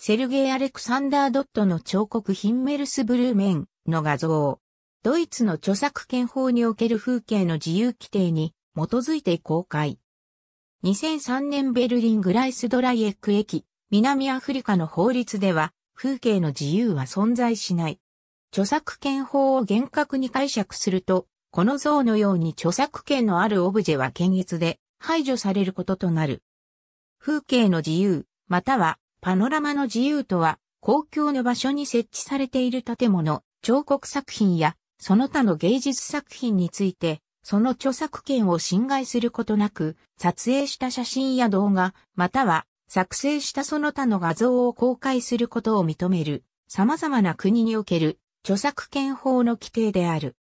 セルゲイ・アレクサンダー・ドットの彫刻ヒンメルスブルーメンの画像。ドイツの著作権法における風景の自由規定に基づいて公開。2003年ベルリン・グライスドライエック駅、南アフリカの法律では風景の自由は存在しない。著作権法を厳格に解釈すると、この像のように著作権のあるオブジェは検閲で排除されることとなる。風景の自由、またはパノラマの自由とは、公共の場所に設置されている建物、彫刻作品や、その他の芸術作品について、その著作権を侵害することなく、撮影した写真や動画、または作成したその他の画像を公開することを認める、様々な国における著作権法の規定である。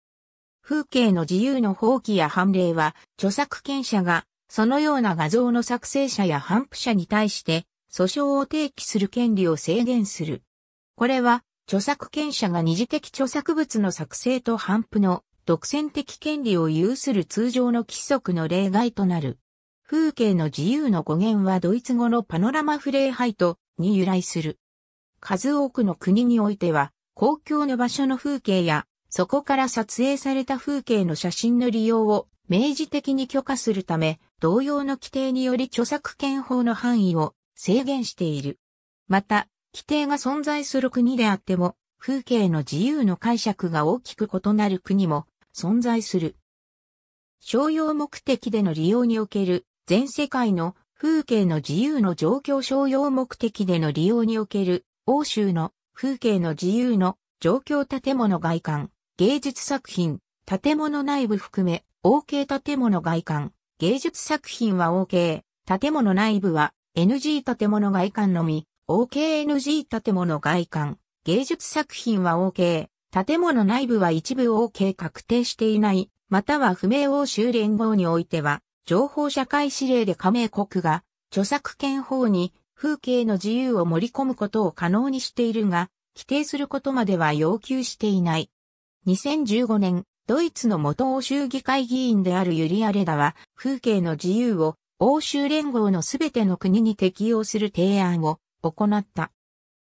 風景の自由の放棄や判例は、著作権者が、そのような画像の作成者や頒布者に対して、訴訟を提起する権利を制限する。これは、著作権者が二次的著作物の作成と反布の独占的権利を有する通常の規則の例外となる。風景の自由の語源はドイツ語のパノラマフレーハイトに由来する。数多くの国においては、公共の場所の風景や、そこから撮影された風景の写真の利用を明示的に許可するため、同様の規定により著作権法の範囲を制限している。また、規定が存在する国であっても、風景の自由の解釈が大きく異なる国も存在する。商用目的での利用における全世界の風景の自由の状況商用目的での利用における欧州の風景の自由の状況建物外観、芸術作品、建物内部含め、OK 建物外観、芸術作品は OK、建物内部は NG 建物外観のみ、OKNG、OK、建物外観、芸術作品は OK、建物内部は一部 OK 確定していない、または不明欧州連合においては、情報社会指令で加盟国が、著作権法に風景の自由を盛り込むことを可能にしているが、規定することまでは要求していない。2015年、ドイツの元欧州議会議員であるユリアレダは、風景の自由を欧州連合のすべての国に適用する提案を行った。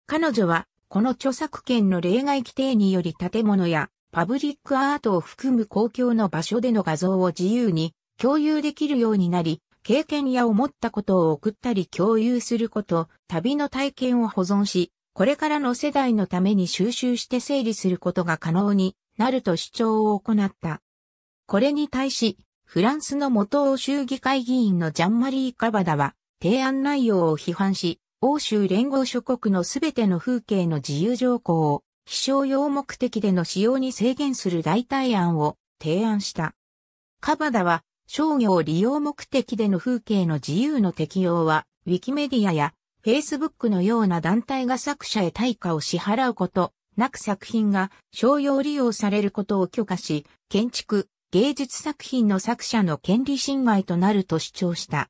彼女は、この著作権の例外規定により建物やパブリックアートを含む公共の場所での画像を自由に共有できるようになり、経験や思ったことを送ったり共有すること、旅の体験を保存し、これからの世代のために収集して整理することが可能になると主張を行った。これに対し、フランスの元欧州議会議員のジャンマリー・カバダは、提案内容を批判し、欧州連合諸国のすべての風景の自由条項を、飛翔用目的での使用に制限する代替案を提案した。カバダは、商業利用目的での風景の自由の適用は、ウィキメディアやフェイスブックのような団体が作者へ対価を支払うこと、なく作品が商用利用されることを許可し、建築、芸術作品の作者の権利侵害となると主張した。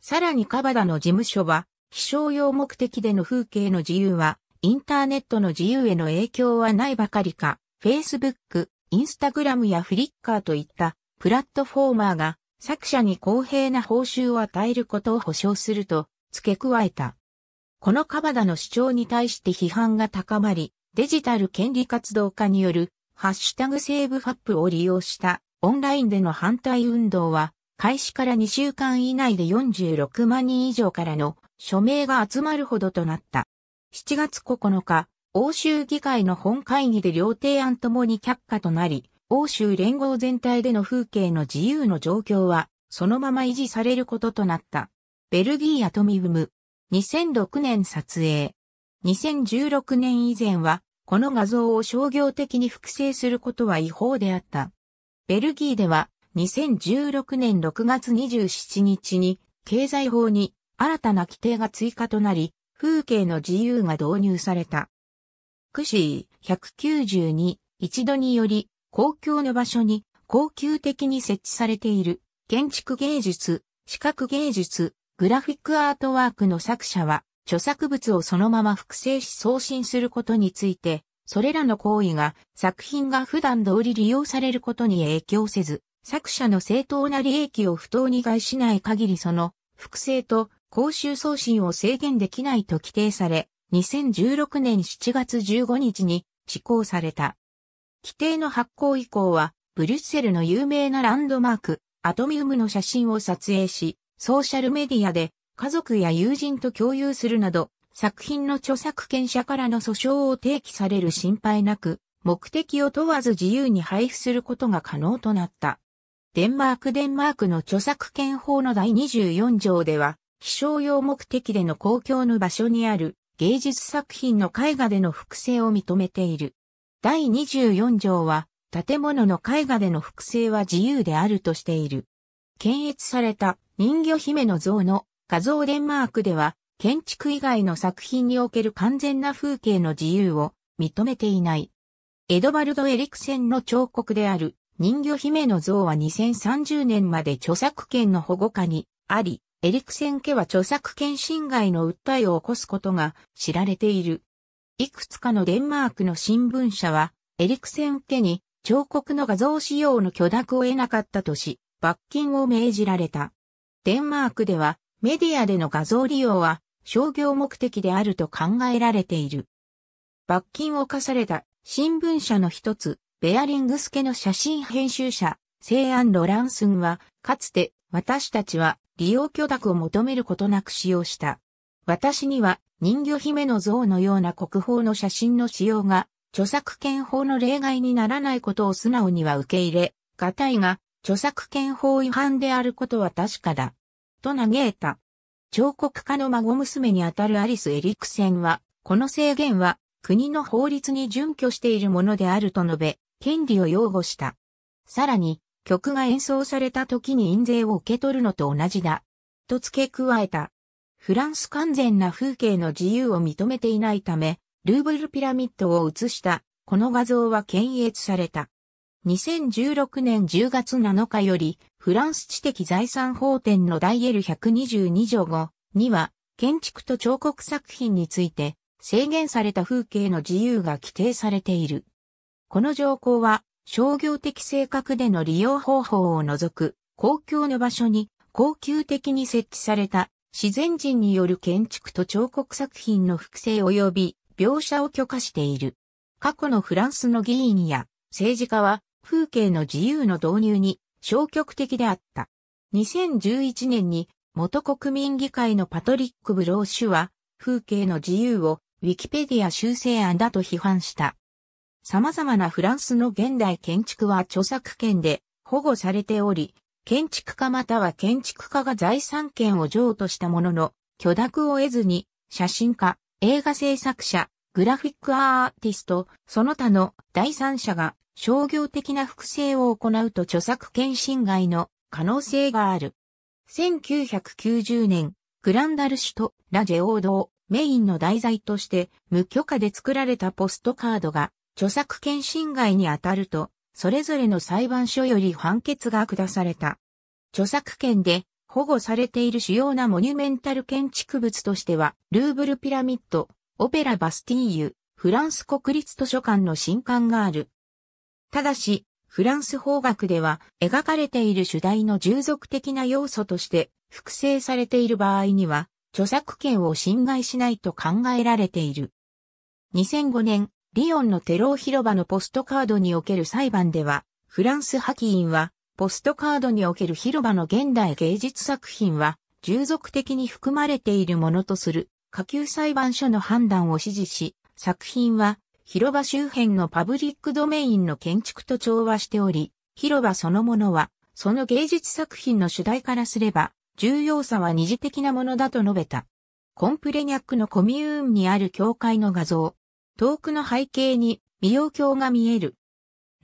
さらにカバダの事務所は、気象用目的での風景の自由は、インターネットの自由への影響はないばかりか、Facebook、Instagram や Flickr といったプラットフォーマーが作者に公平な報酬を与えることを保証すると付け加えた。このカバダの主張に対して批判が高まり、デジタル権利活動家によるハッシュタグセーブファップを利用したオンラインでの反対運動は、開始から2週間以内で46万人以上からの署名が集まるほどとなった。7月9日、欧州議会の本会議で両提案ともに却下となり、欧州連合全体での風景の自由の状況は、そのまま維持されることとなった。ベルギーアトミウム。2006年撮影。2016年以前は、この画像を商業的に複製することは違法であった。ベルギーでは2016年6月27日に経済法に新たな規定が追加となり、風景の自由が導入された。クシー192一度により公共の場所に恒久的に設置されている建築芸術、視覚芸術、グラフィックアートワークの作者は著作物をそのまま複製し送信することについてそれらの行為が作品が普段通り利用されることに影響せず、作者の正当な利益を不当に害しない限りその複製と公衆送信を制限できないと規定され、2016年7月15日に施行された。規定の発行以降は、ブリュッセルの有名なランドマーク、アトミウムの写真を撮影し、ソーシャルメディアで家族や友人と共有するなど、作品の著作権者からの訴訟を提起される心配なく、目的を問わず自由に配布することが可能となった。デンマークデンマークの著作権法の第24条では、気象用目的での公共の場所にある芸術作品の絵画での複製を認めている。第24条は、建物の絵画での複製は自由であるとしている。検閲された人魚姫の像の画像デンマークでは建築以外の作品における完全な風景の自由を認めていない。エドバルド・エリクセンの彫刻である人魚姫の像は2030年まで著作権の保護下にあり、エリクセン家は著作権侵害の訴えを起こすことが知られている。いくつかのデンマークの新聞社は、エリクセン家に彫刻の画像使用の許諾を得なかったとし、罰金を命じられた。デンマークでは、メディアでの画像利用は商業目的であると考えられている。罰金を課された新聞社の一つ、ベアリングスケの写真編集者、セイアン・ロランスンは、かつて私たちは利用許諾を求めることなく使用した。私には人魚姫の像のような国宝の写真の使用が著作権法の例外にならないことを素直には受け入れ、がたいが著作権法違反であることは確かだ。と嘆いた。彫刻家の孫娘にあたるアリス・エリクセンは、この制限は国の法律に準拠しているものであると述べ、権利を擁護した。さらに、曲が演奏された時に印税を受け取るのと同じだ。と付け加えた。フランス完全な風景の自由を認めていないため、ルーブルピラミッドを写した、この画像は検閲された。2016年10月7日より、フランス知的財産法典の第 L122 条5には、建築と彫刻作品について、制限された風景の自由が規定されている。この条項は、商業的性格での利用方法を除く、公共の場所に、恒久的に設置された、自然人による建築と彫刻作品の複製及び、描写を許可している。過去のフランスの議員や、政治家は、風景の自由の導入に消極的であった。2011年に元国民議会のパトリック・ブローシュは風景の自由をウィキペディア修正案だと批判した。様々なフランスの現代建築は著作権で保護されており、建築家または建築家が財産権を譲渡したものの、許諾を得ずに、写真家、映画制作者、グラフィックアーティスト、その他の第三者が商業的な複製を行うと著作権侵害の可能性がある。1990年、グランダル市とラジェ王道メインの題材として無許可で作られたポストカードが著作権侵害に当たると、それぞれの裁判所より判決が下された。著作権で保護されている主要なモニュメンタル建築物としては、ルーブルピラミッド、オペラバスティーユ、フランス国立図書館の新館がある。ただし、フランス法学では描かれている主題の従属的な要素として複製されている場合には著作権を侵害しないと考えられている。2005年、リヨンのテロ広場のポストカードにおける裁判では、フランス派議員は、ポストカードにおける広場の現代芸術作品は、従属的に含まれているものとする、下級裁判所の判断を支持し、作品は広場周辺のパブリックドメインの建築と調和しており、広場そのものは、その芸術作品の主題からすれば、重要さは二次的なものだと述べた。コンプレニャックのコミューンにある教会の画像。遠くの背景に、美容鏡が見える。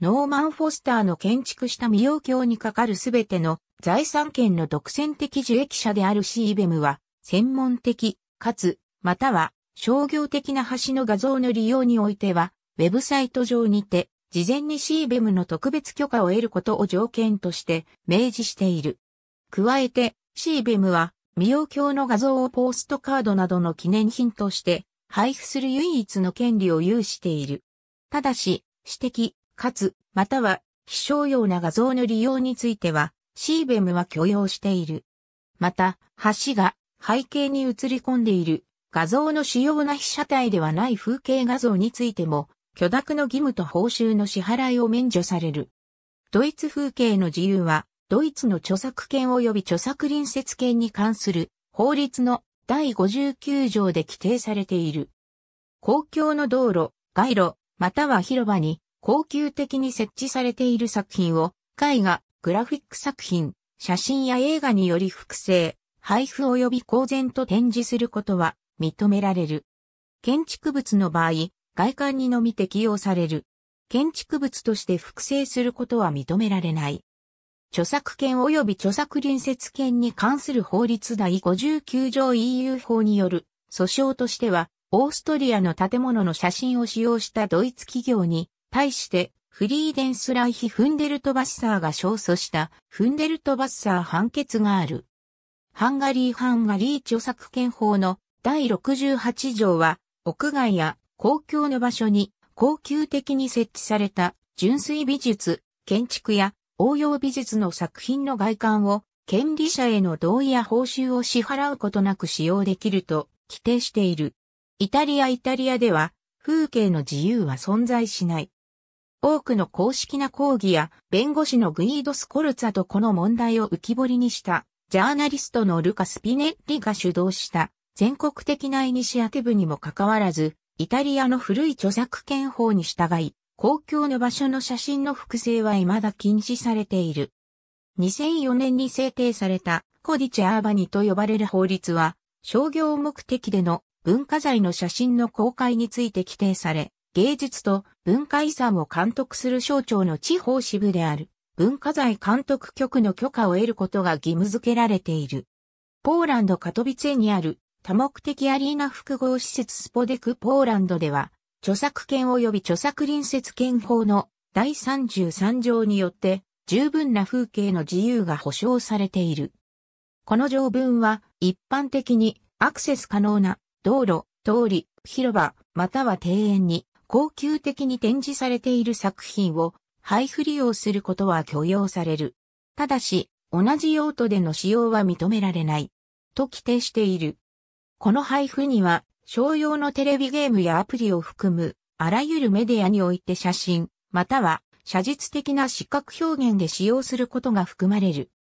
ノーマン・フォスターの建築した美容鏡にかかるすべての財産権の独占的受益者であるシーベムは、専門的、かつ、または商業的な橋の画像の利用においては、ウェブサイト上にて、事前に CBEM の特別許可を得ることを条件として明示している。加えて CBEM は未用鏡の画像をポストカードなどの記念品として配布する唯一の権利を有している。ただし、私的、かつ、または、非商用な画像の利用については、CBEM は許容している。また、橋が背景に映り込んでいる画像の主要な被写体ではない風景画像についても、許諾の義務と報酬の支払いを免除される。ドイツ風景の自由は、ドイツの著作権及び著作隣接権に関する法律の第59条で規定されている。公共の道路、街路、または広場に恒久的に設置されている作品を、絵画、グラフィック作品、写真や映画により複製、配布及び公然と展示することは、認められる。建築物の場合、外観にのみ適用される。建築物として複製することは認められない。著作権及び著作隣接権に関する法律第59条 EU 法による訴訟としては、オーストリアの建物の写真を使用したドイツ企業に対してフリーデンスライヒ・フンデルトバッサーが勝訴したフンデルトバッサー判決がある。ハンガリー・ハンガリー著作権法の第68条は、屋外や公共の場所に恒久的に設置された純粋美術、建築や応用美術の作品の外観を権利者への同意や報酬を支払うことなく使用できると規定している。イタリアイタリアでは風景の自由は存在しない。多くの公式な講義や弁護士のグイード・スコルツァとこの問題を浮き彫りにしたジャーナリストのルカ・スピネッリが主導した全国的なイニシアティブにもかかわらず、イタリアの古い著作権法に従い、公共の場所の写真の複製は未だ禁止されている。2004年に制定されたコディチェ・アーバニと呼ばれる法律は、商業目的での文化財の写真の公開について規定され、芸術と文化遺産を監督する省庁の地方支部である文化財監督局の許可を得ることが義務付けられている。ポーランドカトビツェにある多目的アリーナ複合施設スポデクポーランドでは、著作権及び著作隣接権法の第33条によって、十分な風景の自由が保障されている。この条文は、一般的にアクセス可能な道路、通り、広場、または庭園に、恒久的に展示されている作品を配布利用することは許容される。ただし、同じ用途での使用は認められない。と規定している。この配布には、商用のテレビゲームやアプリを含む、あらゆるメディアにおいて写真、または写実的な視覚表現で使用することが含まれる。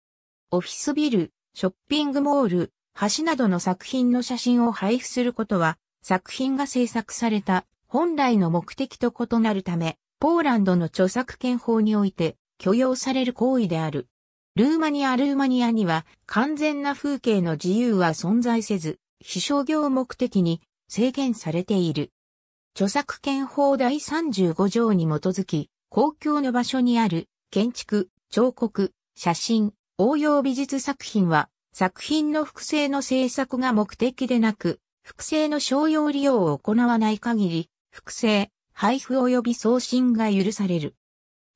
オフィスビル、ショッピングモール、橋などの作品の写真を配布することは、作品が制作された本来の目的と異なるため、ポーランドの著作権法において許容される行為である。ルーマニアルーマニアには完全な風景の自由は存在せず、非商業目的に制限されている。著作権法第35条に基づき、公共の場所にある建築、彫刻、写真、応用美術作品は、作品の複製の制作が目的でなく、複製の商用利用を行わない限り、複製、配布及び送信が許される。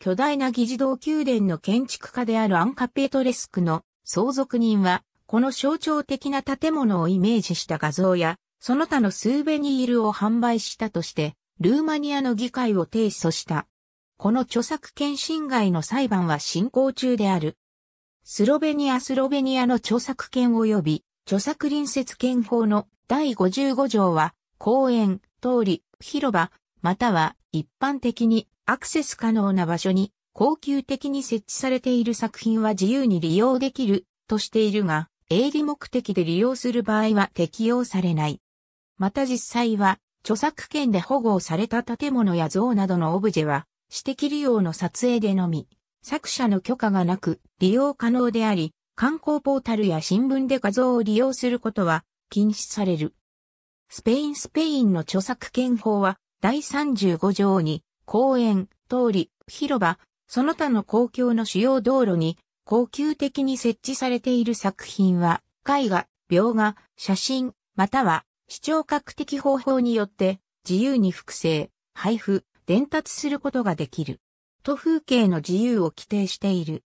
巨大な議事堂宮殿の建築家であるアンカ・ペトレスクの相続人は、この象徴的な建物をイメージした画像や、その他のスーベニールを販売したとして、ルーマニアの議会を提訴した。この著作権侵害の裁判は進行中である。スロベニアスロベニアの著作権及び著作隣接権法の第55条は公園、通り、広場、または一般的にアクセス可能な場所に恒久的に設置されている作品は自由に利用できるとしているが、営利目的で利用する場合は適用されない。また実際は、著作権で保護された建物や像などのオブジェは、私的利用の撮影でのみ、作者の許可がなく利用可能であり、観光ポータルや新聞で画像を利用することは禁止される。スペインスペインの著作権法は第35条に公園、通り、広場、その他の公共の主要道路に高級的に設置されている作品は、絵画、描画、写真、または視聴覚的方法によって自由に複製、配布、伝達することができる。と風景の自由を規定している。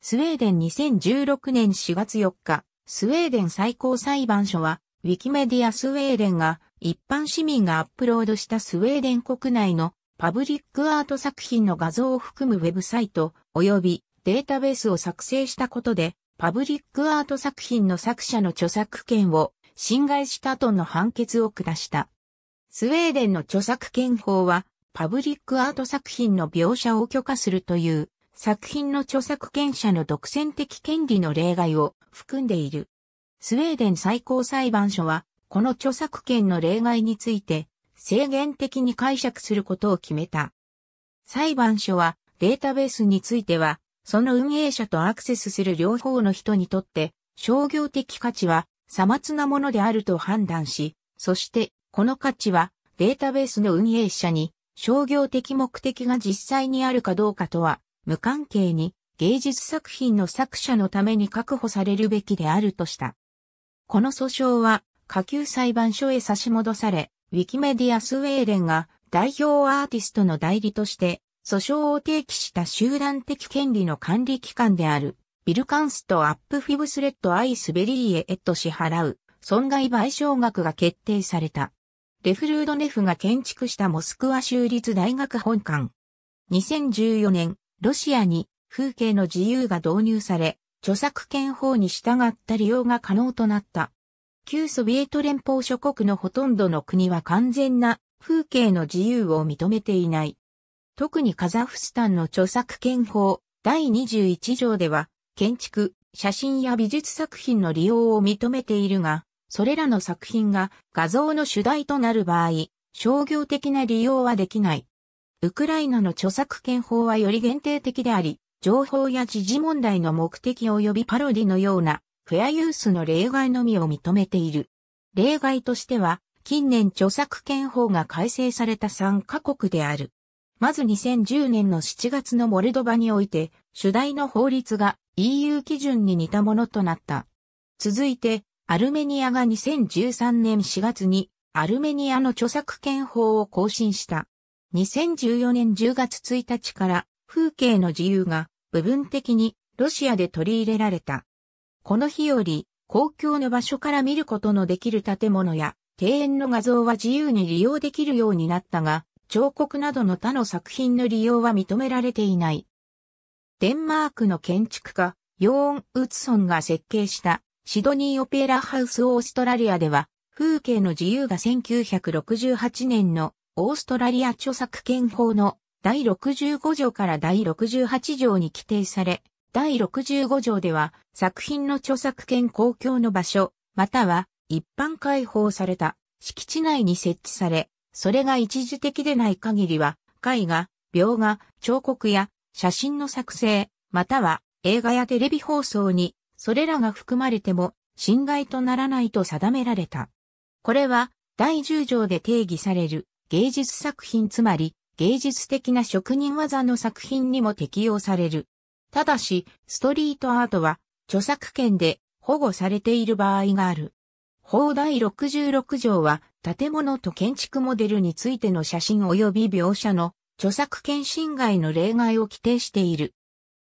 スウェーデン2016年4月4日、スウェーデン最高裁判所は、ウィキメディアスウェーデンが一般市民がアップロードしたスウェーデン国内のパブリックアート作品の画像を含むウェブサイト及びデータベースを作成したことで、パブリックアート作品の作者の著作権を侵害したとの判決を下した。スウェーデンの著作権法は、パブリックアート作品の描写を許可するという作品の著作権者の独占的権利の例外を含んでいる。スウェーデン最高裁判所は、この著作権の例外について制限的に解釈することを決めた。裁判所はデータベースについてはその運営者とアクセスする両方の人にとって、商業的価値は、さまつなものであると判断し、そして、この価値は、データベースの運営者に、商業的目的が実際にあるかどうかとは、無関係に、芸術作品の作者のために確保されるべきであるとした。この訴訟は、下級裁判所へ差し戻され、ウィキメディアスウェーデンが代表アーティストの代理として訴訟を提起した集団的権利の管理機関である、ビルカンストアップフィブスレッドアイスベリーエエット支払う、損害賠償額が決定された。レフルードネフが建築したモスクワ州立大学本館。2014年、ロシアに風景の自由が導入され、著作権法に従った利用が可能となった。旧ソビエト連邦諸国のほとんどの国は完全な風景の自由を認めていない。特にカザフスタンの著作権法第21条では、建築、写真や美術作品の利用を認めているが、それらの作品が画像の主題となる場合、商業的な利用はできない。ウクライナの著作権法はより限定的であり、情報や時事問題の目的及びパロディのようなフェアユースの例外のみを認めている。例外としては、近年著作権法が改正された3カ国である。まず2010年の7月のモルドバにおいて、主題の法律が EU 基準に似たものとなった。続いて、アルメニアが2013年4月に、アルメニアの著作権法を更新した。2014年10月1日から、風景の自由が、部分的に、ロシアで取り入れられた。この日より、公共の場所から見ることのできる建物や、庭園の画像は自由に利用できるようになったが、彫刻などの他の作品の利用は認められていない。デンマークの建築家、ヨーン・ウツソンが設計したシドニーオペラハウスオーストラリアでは、風景の自由が1968年のオーストラリア著作権法の第65条から第68条に規定され、第65条では作品の著作権公共の場所、または一般開放された敷地内に設置され、それが一時的でない限りは、絵画、描画、彫刻や写真の作成、または映画やテレビ放送に、それらが含まれても侵害とならないと定められた。これは第10条で定義される芸術作品つまり芸術的な職人技の作品にも適用される。ただし、ストリートアートは著作権で保護されている場合がある。法第66条は、建物と建築モデルについての写真及び描写の著作権侵害の例外を規定している。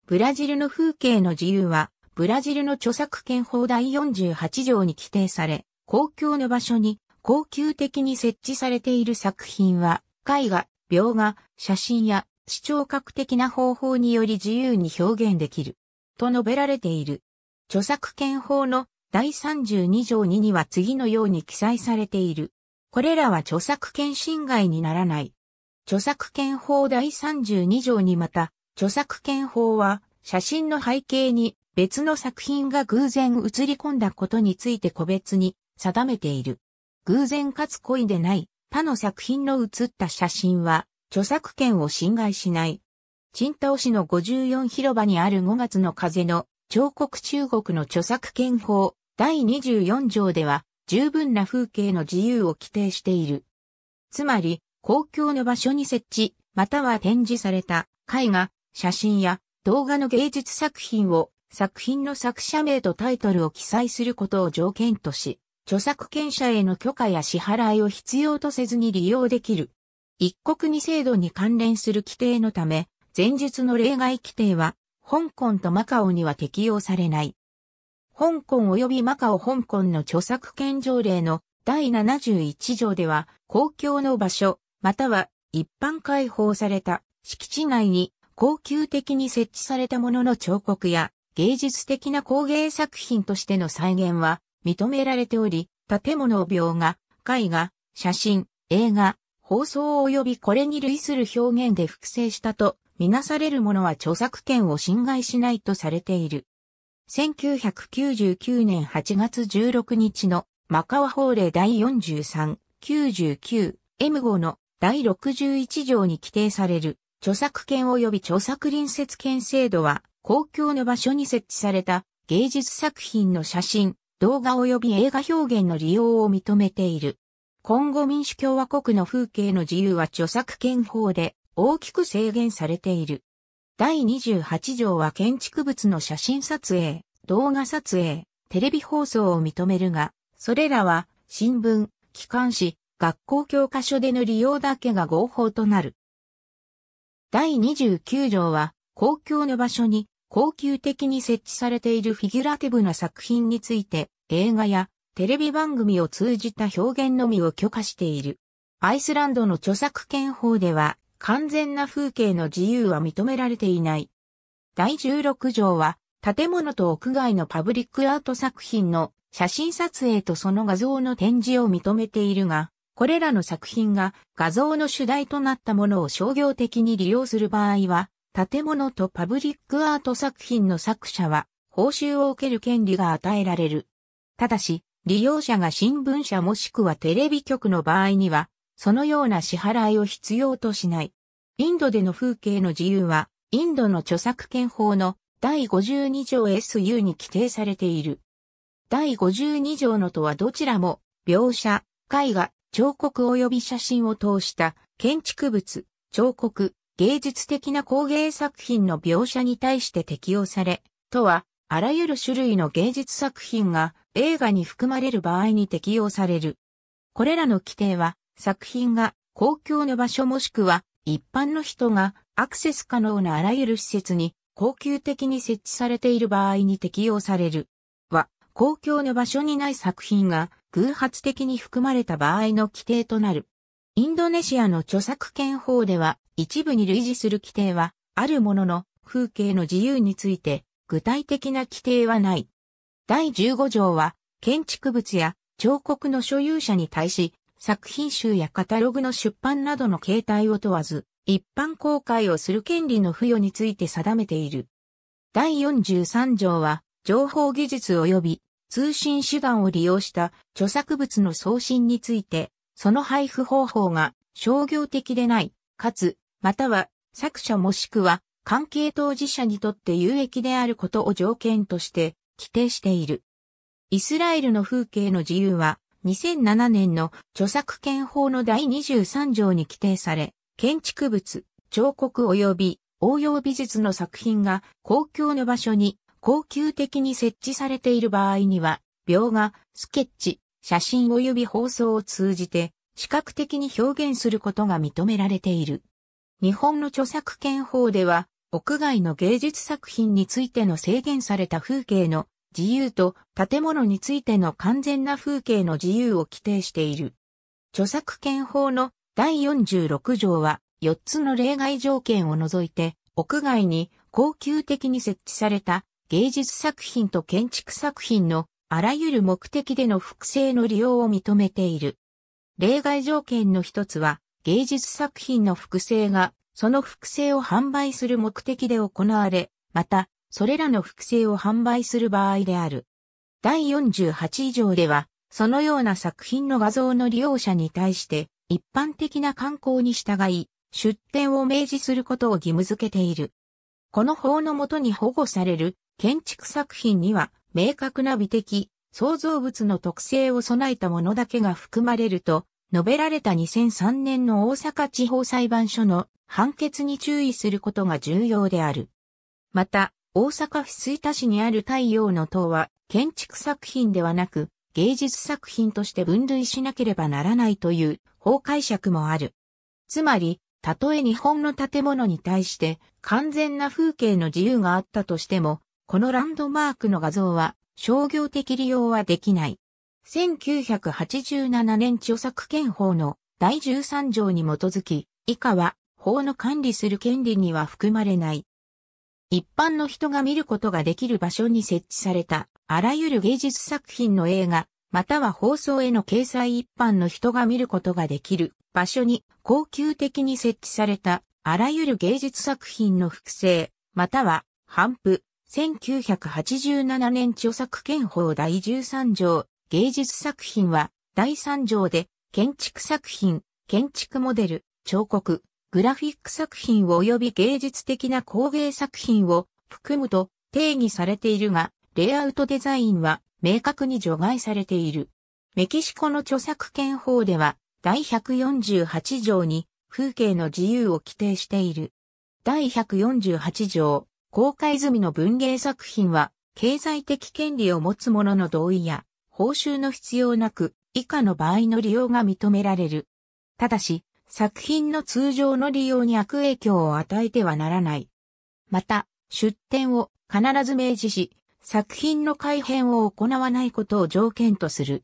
ブラジルの風景の自由は、ブラジルの著作権法第48条に規定され、公共の場所に恒久的に設置されている作品は、絵画、描画、写真や視聴覚的な方法により自由に表現できる。と述べられている。著作権法の第32条2には次のように記載されている。これらは著作権侵害にならない。著作権法第32条にまた、著作権法は写真の背景に別の作品が偶然映り込んだことについて個別に定めている。偶然かつ故意でない他の作品の写った写真は著作権を侵害しない。陳島市の54広場にある5月の風の彫刻中国の著作権法第24条では十分な風景の自由を規定している。つまり、公共の場所に設置、または展示された絵画、写真や動画の芸術作品を作品の作者名とタイトルを記載することを条件とし、著作権者への許可や支払いを必要とせずに利用できる。一国二制度に関連する規定のため、前述の例外規定は、香港とマカオには適用されない。香港及びマカオ香港の著作権条例の第71条では、公共の場所、または一般開放された敷地内に恒久的に設置されたものの彫刻や芸術的な工芸作品としての再現は認められており、建物描画、絵画、写真、映画、放送及びこれに類する表現で複製したとみなされるものは著作権を侵害しないとされている。1999年8月16日のマカワ法令第43、99、M 号の第61条に規定される著作権及び著作隣接権制度は公共の場所に設置された芸術作品の写真、動画及び映画表現の利用を認めている。今後民主共和国の風景の自由は著作権法で大きく制限されている。第28条は建築物の写真撮影、動画撮影、テレビ放送を認めるが、それらは新聞、機関紙、学校教科書での利用だけが合法となる。第29条は公共の場所に恒久的に設置されているフィギュラティブな作品について映画やテレビ番組を通じた表現のみを許可している。アイスランドの著作権法では完全な風景の自由は認められていない。第16条は、建物と屋外のパブリックアート作品の写真撮影とその画像の展示を認めているが、これらの作品が画像の主題となったものを商業的に利用する場合は、建物とパブリックアート作品の作者は報酬を受ける権利が与えられる。ただし、利用者が新聞社もしくはテレビ局の場合には、そのような支払いを必要としない。インドでの風景の自由は、インドの著作権法の第52条 SU に規定されている。第52条のとはどちらも、描写、絵画、彫刻及び写真を通した建築物、彫刻、芸術的な工芸作品の描写に対して適用され、とは、あらゆる種類の芸術作品が映画に含まれる場合に適用される。これらの規定は作品が公共の場所もしくは一般の人がアクセス可能なあらゆる施設に恒久的に設置されている場合に適用される。は、公共の場所にない作品が偶発的に含まれた場合の規定となる。インドネシアの著作権法では一部に類似する規定はあるものの風景の自由について具体的な規定はない。第15条は建築物や彫刻の所有者に対し作品集やカタログの出版などの形態を問わず、一般公開をする権利の付与について定めている。第43条は、情報技術及び通信手段を利用した著作物の送信について、その配布方法が商業的でない、かつ、または作者もしくは関係当事者にとって有益であることを条件として規定している。イスラエルの風景の自由は2007年の著作権法の第23条に規定され、建築物、彫刻及び応用美術の作品が公共の場所に恒久的に設置されている場合には、描画、スケッチ、写真及び放送を通じて視覚的に表現することが認められている。日本の著作権法では、屋外の芸術作品についての制限された風景の自由と建物についての完全な風景の自由を規定している。著作権法の第46条は4つの例外条件を除いて屋外に恒久的に設置された芸術作品と建築作品のあらゆる目的での複製の利用を認めている。例外条件の一つは芸術作品の複製がその複製を販売する目的で行われ、またそれらの複製を販売する場合である。第48条では、そのような作品の画像の利用者に対して、一般的な観光に従い、出展を明示することを義務付けている。この法のもとに保護される建築作品には、明確な美的、創造物の特性を備えたものだけが含まれると、述べられた2003年の大阪地方裁判所の判決に注意することが重要である。また、大阪府吹田市にある太陽の塔は、建築作品ではなく、芸術作品として分類しなければならないという法解釈もある。つまり、たとえ日本の建物に対して完全な風景の自由があったとしても、このランドマークの画像は商業的利用はできない。1987年著作権法の第13条に基づき、以下は法の管理する権利には含まれない。一般の人が見ることができる場所に設置された、あらゆる芸術作品の映画、または放送への掲載一般の人が見ることができる場所に、恒久的に設置された、あらゆる芸術作品の複製、または、反布、1987年著作権法第13条、芸術作品は、第3条で、建築作品、建築モデル、彫刻、グラフィック作品及び芸術的な工芸作品を含むと定義されているが、レイアウトデザインは明確に除外されている。メキシコの著作権法では、第148条に風景の自由を規定している。第148条、公開済みの文芸作品は、経済的権利を持つ者の同意や、報酬の必要なく、以下の場合の利用が認められる。ただし、作品の通常の利用に悪影響を与えてはならない。また、出展を必ず明示し、作品の改変を行わないことを条件とする。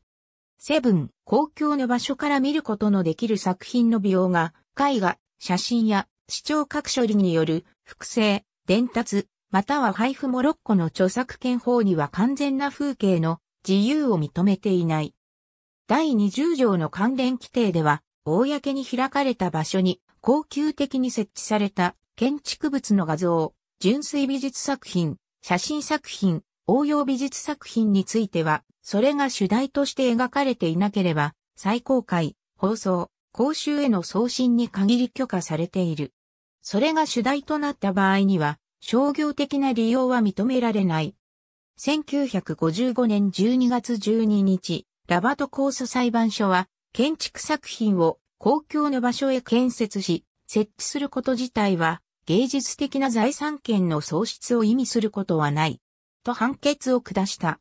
セブン、公共の場所から見ることのできる作品の美容が、絵画、写真や視聴各処理による複製、伝達、または配布モロッコの著作権法には完全な風景の自由を認めていない。第20条の関連規定では、公に開かれた場所に高級的に設置された建築物の画像、純粋美術作品、写真作品、応用美術作品については、それが主題として描かれていなければ、再公開、放送、公衆への送信に限り許可されている。それが主題となった場合には、商業的な利用は認められない。1955年12月12日、ラバト控訴裁判所は、建築作品を公共の場所へ建設し、設置すること自体は芸術的な財産権の喪失を意味することはない、と判決を下した。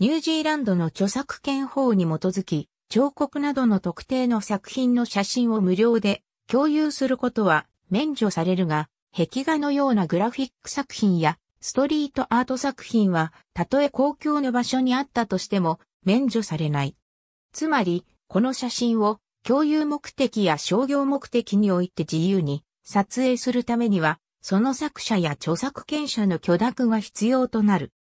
ニュージーランドの著作権法に基づき、彫刻などの特定の作品の写真を無料で共有することは免除されるが、壁画のようなグラフィック作品やストリートアート作品は、たとえ公共の場所にあったとしても免除されない。つまり、この写真を共有目的や商業目的において自由に撮影するためには、その作者や著作権者の許諾が必要となる。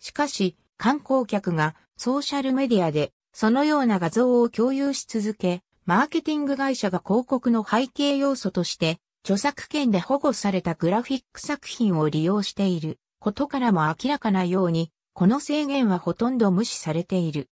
しかし、観光客がソーシャルメディアでそのような画像を共有し続け、マーケティング会社が広告の背景要素として著作権で保護されたグラフィック作品を利用していることからも明らかなように、この制限はほとんど無視されている。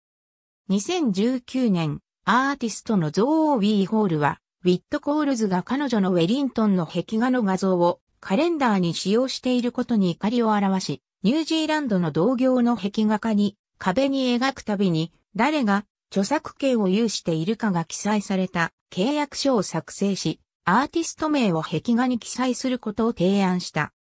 2019年、アーティストのゾー・オウィー・ホールは、ウィット・コールズが彼女のウェリントンの壁画の画像をカレンダーに使用していることに怒りを表し、ニュージーランドの同業の壁画家に壁に描くたびに誰が著作権を有しているかが記載された契約書を作成し、アーティスト名を壁画に記載することを提案した。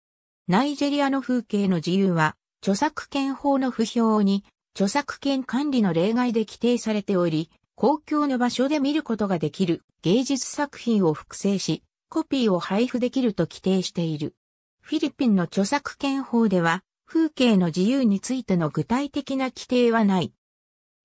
ナイジェリアの風景の自由は著作権法の不評に著作権管理の例外で規定されており、公共の場所で見ることができる芸術作品を複製し、コピーを配布できると規定している。フィリピンの著作権法では、風景の自由についての具体的な規定はない。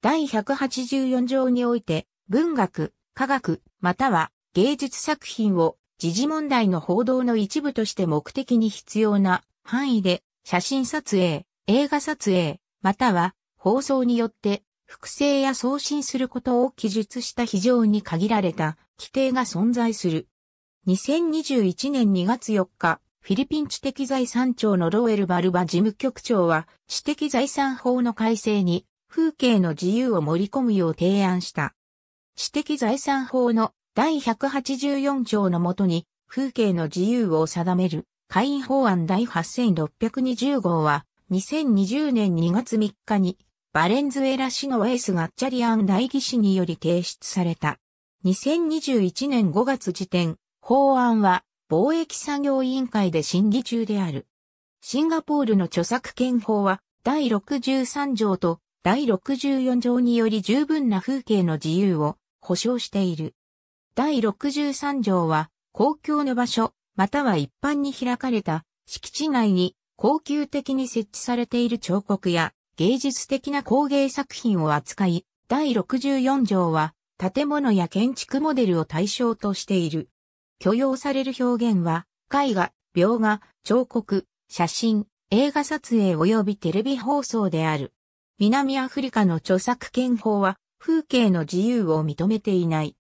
第184条において、文学、科学、または芸術作品を時事問題の報道の一部として目的に必要な範囲で写真撮影、映画撮影、または放送によって複製や送信することを記述した非常に限られた規定が存在する。2021年2月4日、フィリピン知的財産庁のロエル・バルバ事務局長は、知的財産法の改正に、風景の自由を盛り込むよう提案した。知的財産法の第184条のもとに、風景の自由を定める、会員法案第8620号は、2020年2月3日に、バレンズエラ市のエースガッチャリアン代議士により提出された。2021年5月時点、法案は貿易作業委員会で審議中である。シンガポールの著作権法は第63条と第64条により十分な風景の自由を保障している。第63条は公共の場所、または一般に開かれた敷地内に恒久的に設置されている彫刻や芸術的な工芸作品を扱い、第64条は、建物や建築モデルを対象としている。許容される表現は、絵画、描画、彫刻、写真、映画撮影及びテレビ放送である。南アフリカの著作権法は、風景の自由を認めていない。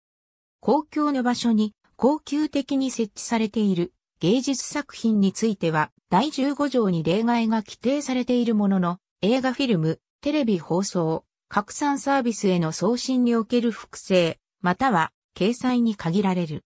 公共の場所に、恒久的に設置されている芸術作品については、第15条に例外が規定されているものの、映画フィルム、テレビ放送、拡散サービスへの送信における複製、または掲載に限られる。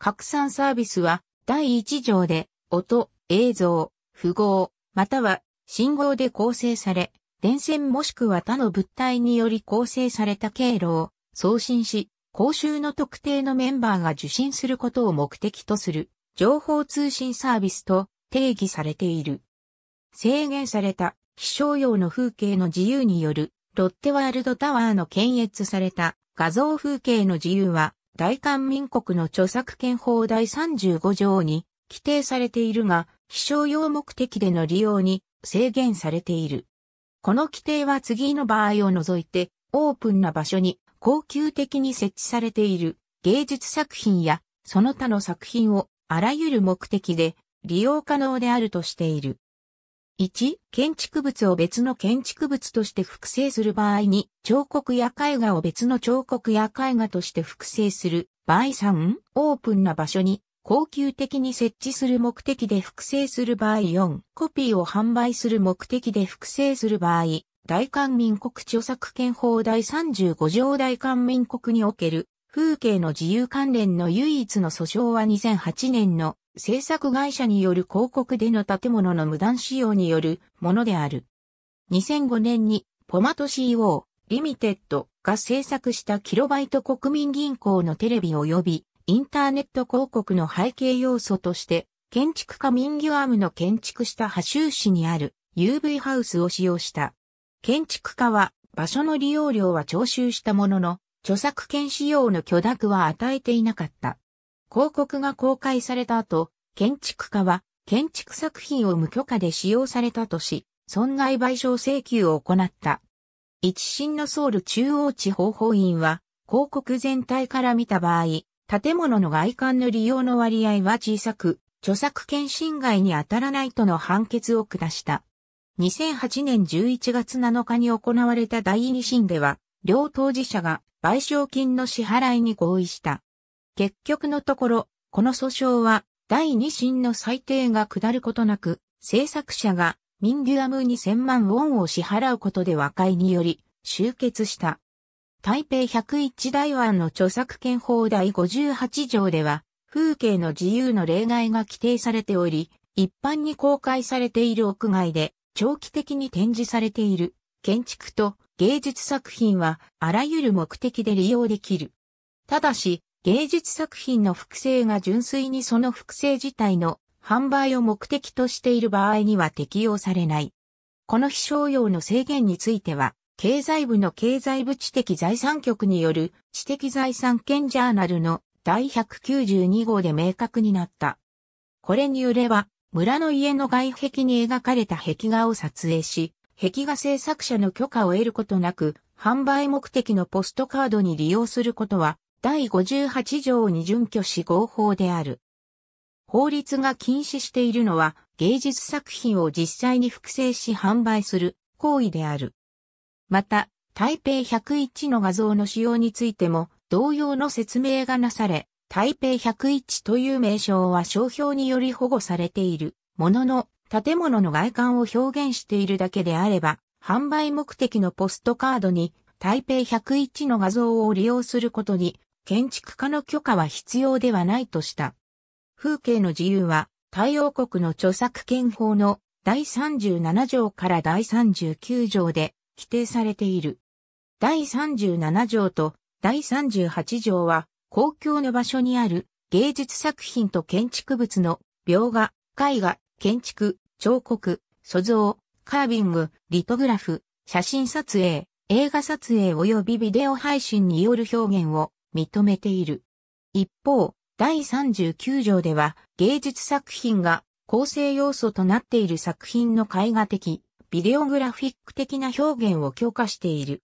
拡散サービスは第1条で音、映像、符号、または信号で構成され、電線もしくは他の物体により構成された経路を送信し、公衆の特定のメンバーが受信することを目的とする情報通信サービスと定義されている。制限された気象用の風景の自由による、ロッテワールドタワーの検閲された画像風景の自由は、大韓民国の著作権法第35条に規定されているが、気象用目的での利用に制限されている。この規定は次の場合を除いて、オープンな場所に恒久的に設置されている芸術作品やその他の作品をあらゆる目的で利用可能であるとしている。1、建築物を別の建築物として複製する場合に、彫刻や絵画を別の彫刻や絵画として複製する場合3、オープンな場所に、恒久的に設置する目的で複製する場合4、コピーを販売する目的で複製する場合、大韓民国著作権法第35条大韓民国における風景の自由関連の唯一の訴訟は2008年の制作会社による広告での建物の無断使用によるものである。2005年にポマト CO リミテッドが制作したキロバイト国民銀行のテレビ及びインターネット広告の背景要素として建築家ミンギュアームの建築した波州市にある UV ハウスを使用した。建築家は場所の利用料は徴収したものの著作権使用の許諾は与えていなかった。広告が公開された後、建築家は建築作品を無許可で使用されたとし、損害賠償請求を行った。一審のソウル中央地方法院は、広告全体から見た場合、建物の外観の利用の割合は小さく、著作権侵害に当たらないとの判決を下した。2008年11月7日に行われた第二審では、両当事者が賠償金の支払いに合意した。結局のところ、この訴訟は第二審の裁定が下ることなく、制作者がミンデュアム2 0 0 0万ウォンを支払うことで和解により終結した。台北101台湾の著作権法第58条では、風景の自由の例外が規定されており、一般に公開されている屋外で長期的に展示されている建築と芸術作品はあらゆる目的で利用できる。ただし、芸術作品の複製が純粋にその複製自体の販売を目的としている場合には適用されない。この非商用の制限については、経済部の経済部知的財産局による知的財産権ジャーナルの第192号で明確になった。これによれば、村の家の外壁に描かれた壁画を撮影し、壁画制作者の許可を得ることなく、販売目的のポストカードに利用することは第58条に準拠し合法である。法律が禁止しているのは芸術作品を実際に複製し販売する行為である。また、台北101の画像の使用についても同様の説明がなされ、台北101という名称は商標により保護されているものの建物の外観を表現しているだけであれば、販売目的のポストカードに台北101の画像を利用することに建築家の許可は必要ではないとした。風景の自由は、太陽国の著作権法の第37条から第39条で規定されている。第37条と第38条は、公共の場所にある芸術作品と建築物の描画、絵画、建築、彫刻、塑像、カービング、リトグラフ、写真撮影、映画撮影及びビデオ配信による表現を認めている。一方、第39条では、芸術作品が構成要素となっている作品の絵画的、ビデオグラフィック的な表現を強化している。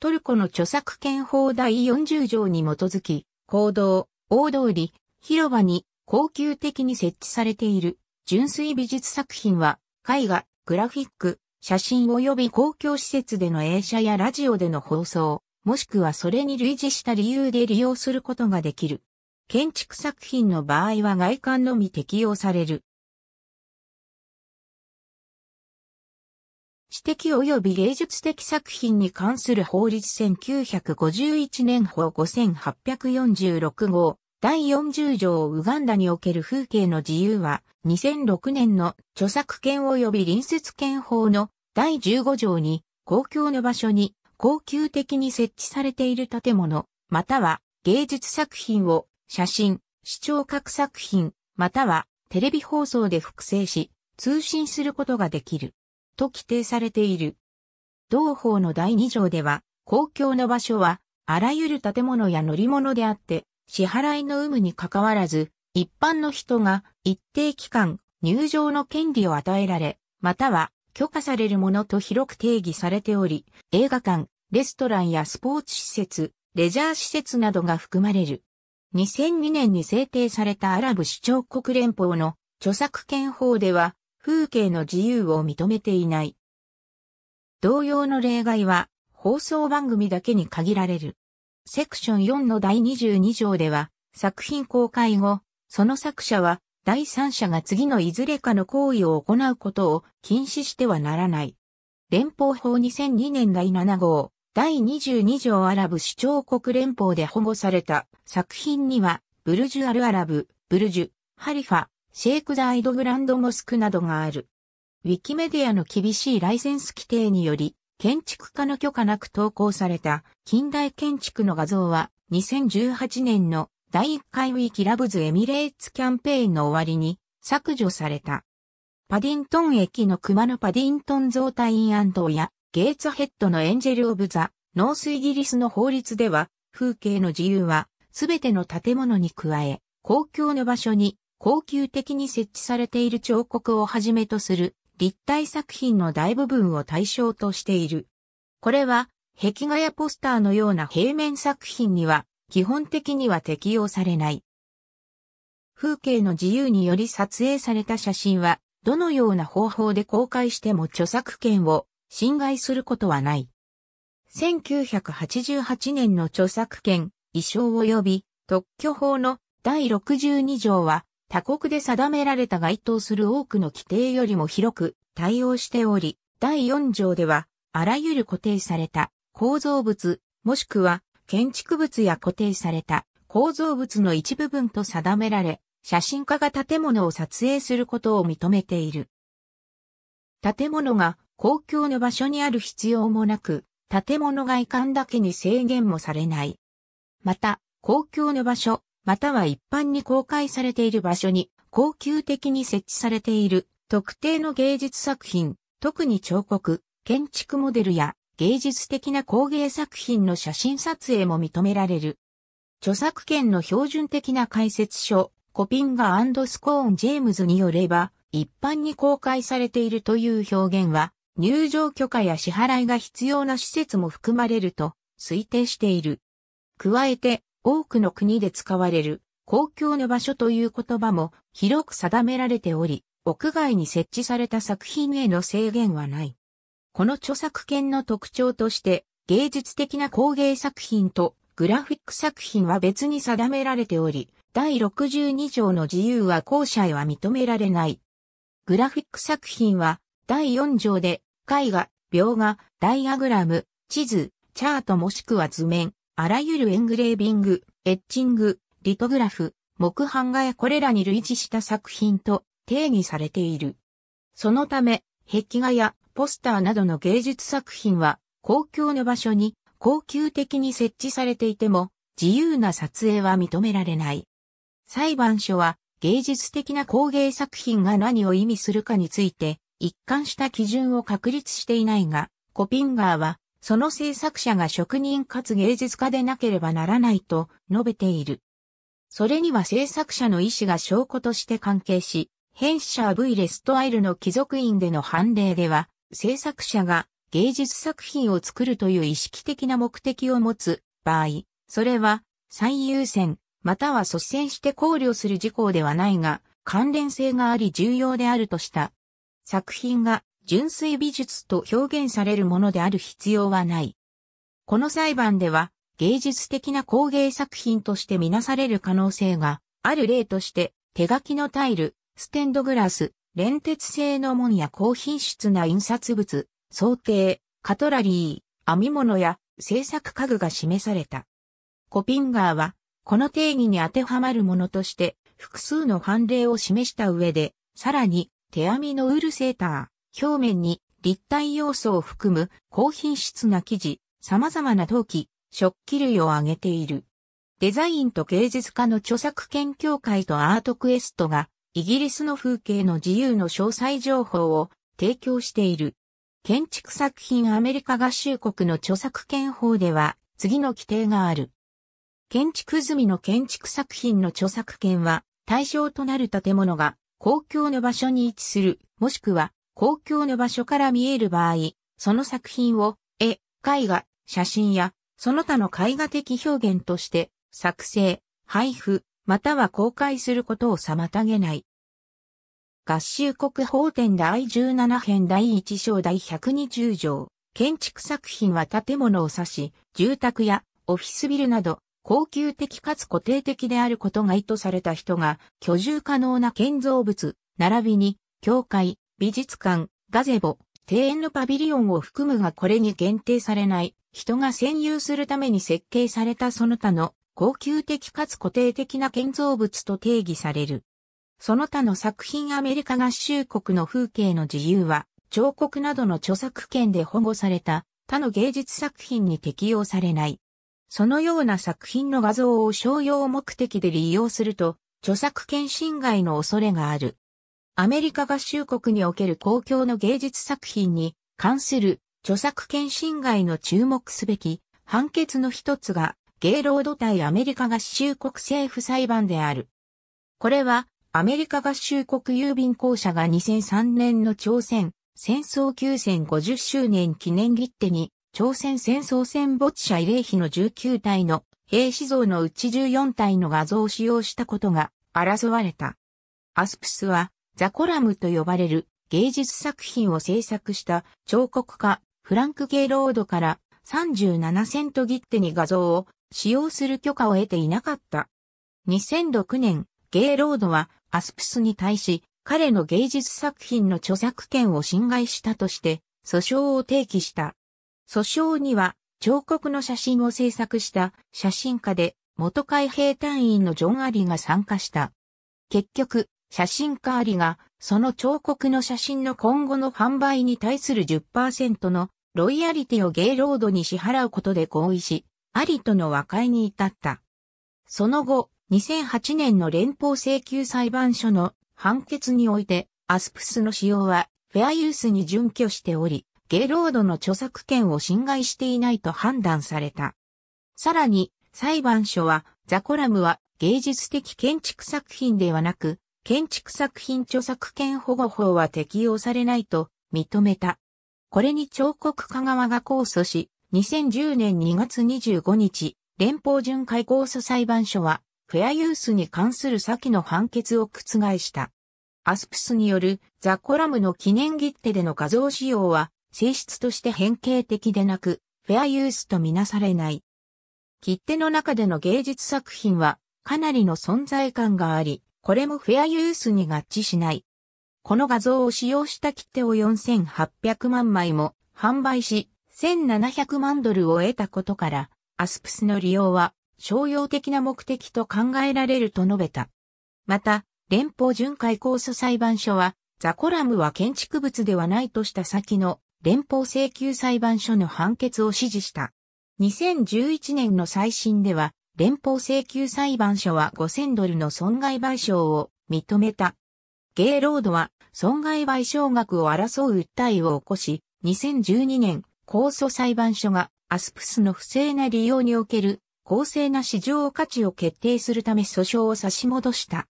トルコの著作権法第40条に基づき、行動、大通り、広場に恒久的に設置されている純粋美術作品は、絵画、グラフィック、写真及び公共施設での映写やラジオでの放送、もしくはそれに類似した理由で利用することができる。建築作品の場合は外観のみ適用される。詩的及び芸術的作品に関する法律1951年法5846号第40条ウガンダにおける風景の自由は2006年の著作権及び隣接権法の第15条に公共の場所に高級的に設置されている建物、または芸術作品を写真、視聴覚作品、またはテレビ放送で複製し、通信することができる。と規定されている。同法の第二条では、公共の場所は、あらゆる建物や乗り物であって、支払いの有無に関わらず、一般の人が一定期間入場の権利を与えられ、または許可されるものと広く定義されており、映画館、レストランやスポーツ施設、レジャー施設などが含まれる。2002年に制定されたアラブ首長国連邦の著作権法では風景の自由を認めていない。同様の例外は放送番組だけに限られる。セクション4の第22条では作品公開後、その作者は第三者が次のいずれかの行為を行うことを禁止してはならない。連邦法2002年第7号、第22条アラブ首長国連邦で保護された作品には、ブルジュアルアラブ、ブルジュ、ハリファ、シェイクザイドグランドモスクなどがある。ウィキメディアの厳しいライセンス規定により、建築家の許可なく投稿された近代建築の画像は2018年の第1回ウィキラブズエミレーツキャンペーンの終わりに削除された。パディントン駅の熊のパディントン増隊員やゲーツヘッドのエンジェル・オブ・ザ・ノースイギリスの法律では風景の自由はすべての建物に加え公共の場所に恒久的に設置されている彫刻をはじめとする立体作品の大部分を対象としている。これは壁画やポスターのような平面作品には基本的には適用されない。風景の自由により撮影された写真は、どのような方法で公開しても著作権を侵害することはない。1988年の著作権、遺償及び特許法の第62条は他国で定められた該当する多くの規定よりも広く対応しており、第4条ではあらゆる固定された構造物もしくは建築物や固定された構造物の一部分と定められ、写真家が建物を撮影することを認めている。建物が公共の場所にある必要もなく、建物外観だけに制限もされない。また、公共の場所、または一般に公開されている場所に、恒久的に設置されている特定の芸術作品、特に彫刻、建築モデルや芸術的な工芸作品の写真撮影も認められる。著作権の標準的な解説書、コピンガスコーン・ジェームズによれば、一般に公開されているという表現は、入場許可や支払いが必要な施設も含まれると推定している。加えて、多くの国で使われる公共の場所という言葉も広く定められており、屋外に設置された作品への制限はない。この著作権の特徴として、芸術的な工芸作品とグラフィック作品は別に定められており、第62条の自由は後者へは認められない。グラフィック作品は、第4条で、絵画、描画、ダイアグラム、地図、チャートもしくは図面、あらゆるエングレービング、エッチング、リトグラフ、木版画やこれらに類似した作品と定義されている。そのため、壁画やポスターなどの芸術作品は公共の場所に恒久的に設置されていても自由な撮影は認められない。裁判所は芸術的な工芸作品が何を意味するかについて一貫した基準を確立していないが、コピンガーはその制作者が職人かつ芸術家でなければならないと述べている。それには制作者の意思が証拠として関係し、編者 V レストアイルの貴族院での判例では、制作者が芸術作品を作るという意識的な目的を持つ場合、それは最優先、または率先して考慮する事項ではないが、関連性があり重要であるとした。作品が純粋美術と表現されるものである必要はない。この裁判では芸術的な工芸作品としてみなされる可能性がある例として手書きのタイル、ステンドグラス、連鉄製の門や高品質な印刷物、想定、カトラリー、編み物や製作家具が示された。コピンガーは、この定義に当てはまるものとして、複数の判例を示した上で、さらに、手編みのウールセーター、表面に立体要素を含む高品質な生地、様々な陶器、食器類を挙げている。デザインと芸術家の著作権協会とアートクエストがイギリスの風景の自由の詳細情報を提供している。建築作品アメリカ合衆国の著作権法では次の規定がある。建築済みの建築作品の著作権は対象となる建物が公共の場所に位置する、もしくは公共の場所から見える場合、その作品を絵、絵画、写真やその他の絵画的表現として作成、配布、または公開することを妨げない。合衆国法典第17編第1章第120条。建築作品は建物を指し、住宅やオフィスビルなど、恒久的かつ固定的であることが意図された人が、居住可能な建造物、並びに、教会、美術館、ガゼボ、庭園のパビリオンを含むがこれに限定されない、人が占有するために設計されたその他の、恒久的かつ固定的な建造物と定義される。その他の作品アメリカ合衆国の風景の自由は、彫刻などの著作権で保護された他の芸術作品に適用されない。そのような作品の画像を商用目的で利用すると、著作権侵害の恐れがある。アメリカ合衆国における公共の芸術作品に関する著作権侵害の注目すべき判決の一つが、ゲイロード対アメリカ合衆国政府裁判である。これはアメリカ合衆国郵便公社が2003年の朝鮮戦争休戦50周年記念切手に、朝鮮戦争戦没者慰霊碑の19体の兵士像のうち14体の画像を使用したことが争われた。アスプスはザコラムと呼ばれる芸術作品を制作した彫刻家フランク・ゲイロードから37セント切手に画像を使用する許可を得ていなかった。2006年、ゲイロードはアスプスに対し、彼の芸術作品の著作権を侵害したとして、訴訟を提起した。訴訟には、彫刻の写真を制作した写真家で、元海兵隊員のジョン・アリが参加した。結局、写真家アリが、その彫刻の写真の今後の販売に対する10%のロイヤリティをゲイロードに支払うことで合意し、アリとの和解に至った。その後、2008年の連邦請求裁判所の判決において、アスプスの使用はフェアユースに準拠しており、ゲイロードの著作権を侵害していないと判断された。さらに、裁判所は、ザコラムは芸術的建築作品ではなく、建築作品著作権保護法は適用されないと認めた。これに彫刻家側が控訴し、2010年2月25日、連邦巡回控訴裁判所は、フェアユースに関する先の判決を覆した。アスプスによるザ・コラムの記念切手での画像使用は性質として変形的でなく、フェアユースとみなされない。切手の中での芸術作品はかなりの存在感があり、これもフェアユースに合致しない。この画像を使用した切手を4800万枚も販売し、1700万ドルを得たことから、アスプスの利用は商用的な目的と考えられると述べた。また、連邦巡回控訴裁判所は、ザコラムは建築物ではないとした先の連邦請求裁判所の判決を支持した。2011年の再審では、連邦請求裁判所は5000ドルの損害賠償を認めた。ゲイロードは損害賠償額を争う訴えを起こし、2012年、控訴裁判所がアスプスの不正な利用における公正な市場価値を決定するため訴訟を差し戻した。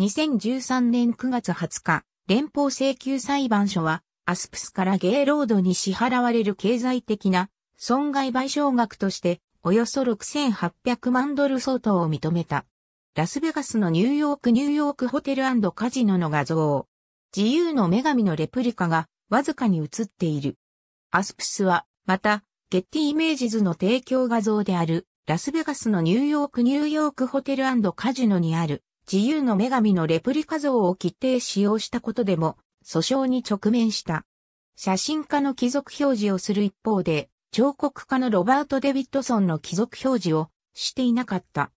2013年9月20日、連邦請求裁判所は、アスプスからゲイロードに支払われる経済的な損害賠償額として、およそ6800万ドル相当を認めた。ラスベガスのニューヨークニューヨークホテルカジノの画像。自由の女神のレプリカがわずかに映っている。アスプスは、また、ゲッティイメージズの提供画像であるラスベガスのニューヨークニューヨークホテルカジノにある自由の女神のレプリカ像を切手使用したことでも訴訟に直面した。写真家の貴族表示をする一方で、彫刻家のロバート・デビッドソンの貴族表示をしていなかった。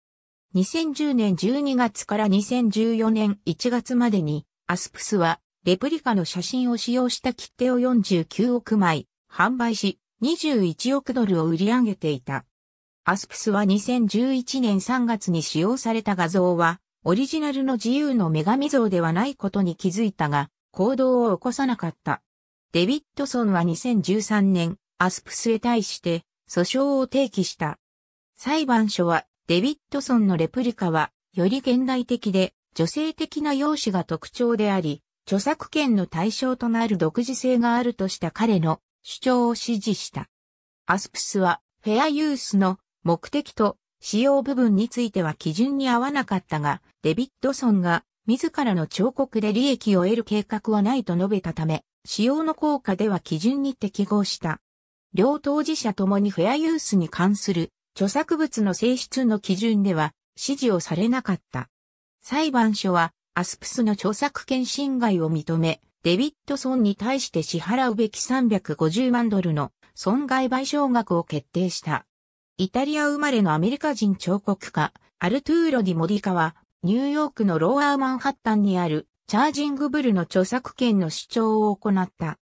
2010年12月から2014年1月までに、アスプスはレプリカの写真を使用した切手を49億枚販売し、21億ドルを売り上げていた。アスプスは2011年3月に使用された画像は、オリジナルの自由の女神像ではないことに気づいたが、行動を起こさなかった。デビッドソンは2013年、アスプスへ対して、訴訟を提起した。裁判所は、デビッドソンのレプリカは、より現代的で、女性的な容姿が特徴であり、著作権の対象となる独自性があるとした彼の主張を支持した。アスプスは、フェアユースの目的と使用部分については基準に合わなかったが、デビッドソンが自らの彫刻で利益を得る計画はないと述べたため、使用の効果では基準に適合した。両当事者ともにフェアユースに関する著作物の性質の基準では指示をされなかった。裁判所はアスプスの著作権侵害を認め、デビッドソンに対して支払うべき350万ドルの損害賠償額を決定した。イタリア生まれのアメリカ人彫刻家、アルトゥーロ・ディ・モディカは、ニューヨークのローアーマンハッタンにあるチャージングブルの著作権の主張を行った。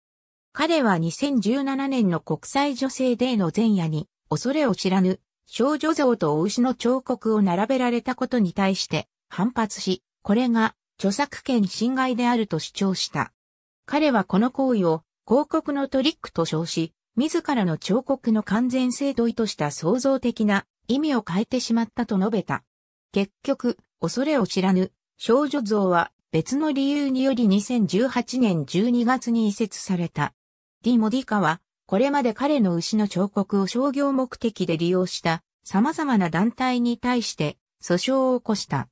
彼は2017年の国際女性デーの前夜に、恐れを知らぬ少女像とお牛の彫刻を並べられたことに対して反発し、これが著作権侵害であると主張した。彼はこの行為を広告のトリックと称し、自らの彫刻の完全性と意図した創造的な意味を変えてしまったと述べた。結局、恐れを知らぬ少女像は別の理由により2018年12月に移設された。ディ・モディカは、これまで彼の牛の彫刻を商業目的で利用した様々な団体に対して訴訟を起こした。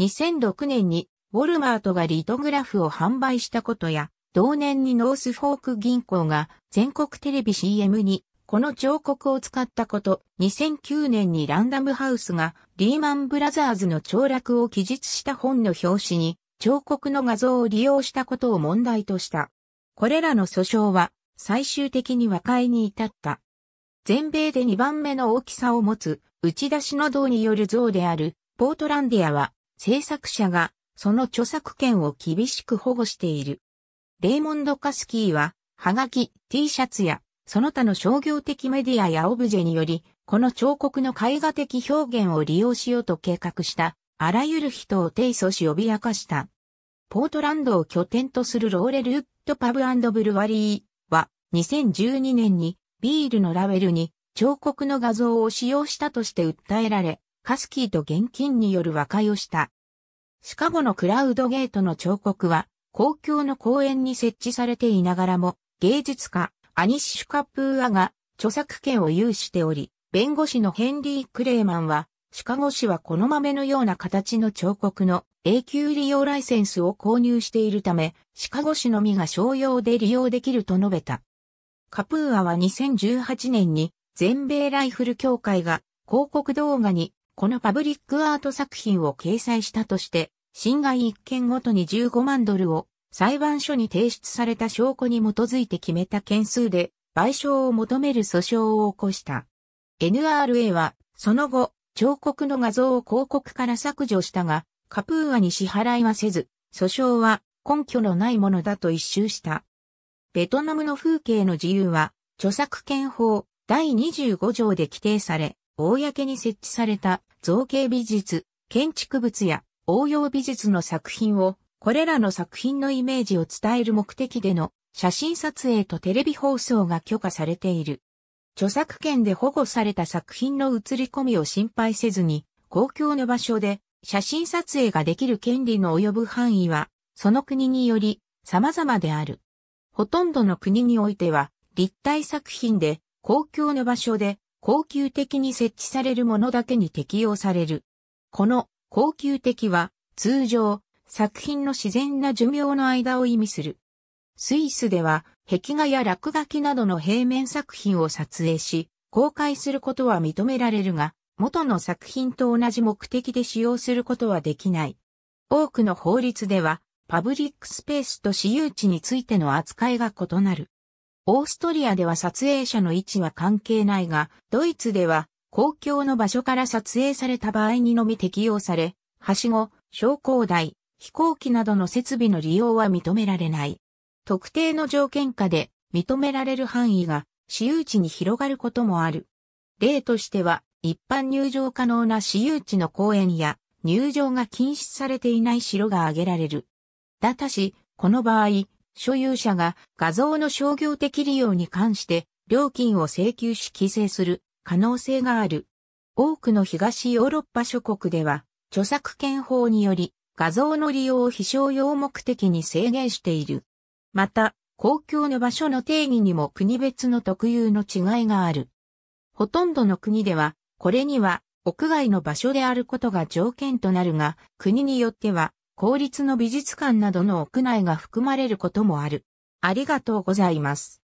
2006年にウォルマートがリトグラフを販売したことや、同年にノースフォーク銀行が全国テレビ CM にこの彫刻を使ったこと、2009年にランダムハウスがリーマンブラザーズの凋落を記述した本の表紙に彫刻の画像を利用したことを問題とした。これらの訴訟は最終的に和解に至った。全米で2番目の大きさを持つ打ち出しの銅による像であるポートランディアは制作者がその著作権を厳しく保護している。レイモンド・カスキーは、はがき、T シャツや、その他の商業的メディアやオブジェにより、この彫刻の絵画的表現を利用しようと計画した、あらゆる人を提訴し脅かした。ポートランドを拠点とするローレル・ウッド・パブブルワリーは、2012年にビールのラベルに彫刻の画像を使用したとして訴えられ、カスキーと現金による和解をした。シカゴのクラウドゲートの彫刻は、公共の公園に設置されていながらも、芸術家、アニッシュ・カプーアが著作権を有しており、弁護士のヘンリー・クレーマンは、シカゴ市はこの豆のような形の彫刻の永久利用ライセンスを購入しているため、シカゴ市のみが商用で利用できると述べた。カプーアは2018年に全米ライフル協会が広告動画にこのパブリックアート作品を掲載したとして侵害一件ごとに15万ドルを裁判所に提出された証拠に基づいて決めた件数で賠償を求める訴訟を起こした。NRA はその後、彫刻の画像を広告から削除したが、カプーアに支払いはせず、訴訟は根拠のないものだと一周した。ベトナムの風景の自由は、著作権法第25条で規定され、公に設置された造形美術、建築物や応用美術の作品を、これらの作品のイメージを伝える目的での写真撮影とテレビ放送が許可されている。著作権で保護された作品の映り込みを心配せずに、公共の場所で写真撮影ができる権利の及ぶ範囲は、その国により様々である。ほとんどの国においては、立体作品で公共の場所で恒久的に設置されるものだけに適用される。この恒久的は通常作品の自然な寿命の間を意味する。スイスでは壁画や落書きなどの平面作品を撮影し、公開することは認められるが、元の作品と同じ目的で使用することはできない。多くの法律では、パブリックスペースと私有地についての扱いが異なる。オーストリアでは撮影者の位置は関係ないが、ドイツでは公共の場所から撮影された場合にのみ適用され、はしご、昇降台、飛行機などの設備の利用は認められない。特定の条件下で認められる範囲が私有地に広がることもある。例としては、一般入場可能な私有地の公園や入場が禁止されていない城が挙げられる。だたし、この場合、所有者が画像の商業的利用に関して料金を請求し規制する可能性がある。多くの東ヨーロッパ諸国では、著作権法により、画像の利用を非商用目的に制限している。また、公共の場所の定義にも国別の特有の違いがある。ほとんどの国では、これには屋外の場所であることが条件となるが、国によっては、公立の美術館などの屋内が含まれることもある。ありがとうございます。